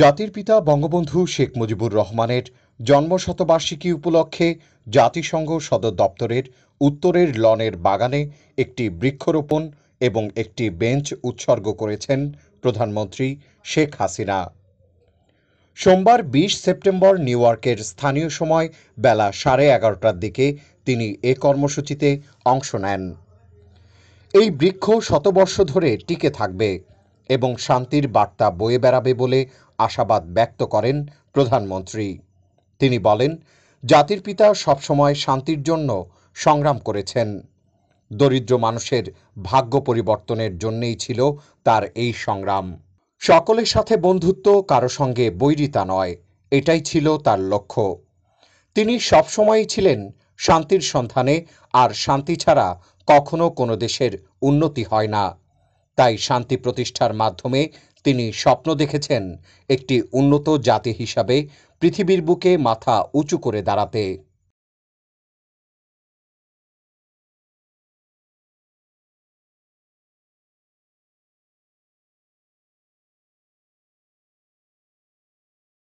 জাতির পিতা বঙ্গবন্ধু শেখ মুজিবুর রহমানের জন্মশতবার্ষিকী উপলক্ষে জাতিসংঘ সদর দপ্তরের উত্তরের লনের বাগানে একটি বৃক্ষরোপণ এবং একটি বেঞ্চ উৎসর্গ করেছেন প্রধানমন্ত্রী শেখ হাসিনা সোমবার বিশ সেপ্টেম্বর নিউ স্থানীয় সময় বেলা সাড়ে এগারোটার দিকে তিনি এ কর্মসূচিতে অংশ নেন এই বৃক্ষ শতবর্ষ ধরে টিকে থাকবে এবং শান্তির বার্তা বয়ে বেড়াবে বলে আশাবাদ ব্যক্ত করেন প্রধানমন্ত্রী তিনি বলেন জাতির পিতা সবসময় শান্তির জন্য সংগ্রাম করেছেন দরিদ্র মানুষের ভাগ্য পরিবর্তনের জন্যেই ছিল তার এই সংগ্রাম সকলের সাথে বন্ধুত্ব কারো সঙ্গে বৈরিতা নয় এটাই ছিল তার লক্ষ্য তিনি সবসময়ই ছিলেন শান্তির সন্ধানে আর শান্তি ছাড়া কখনো কোনো দেশের উন্নতি হয় না তাই শান্তি প্রতিষ্ঠার মাধ্যমে তিনি স্বপ্ন দেখেছেন একটি উন্নত জাতি হিসাবে পৃথিবীর বুকে মাথা উঁচু করে দাঁড়াতে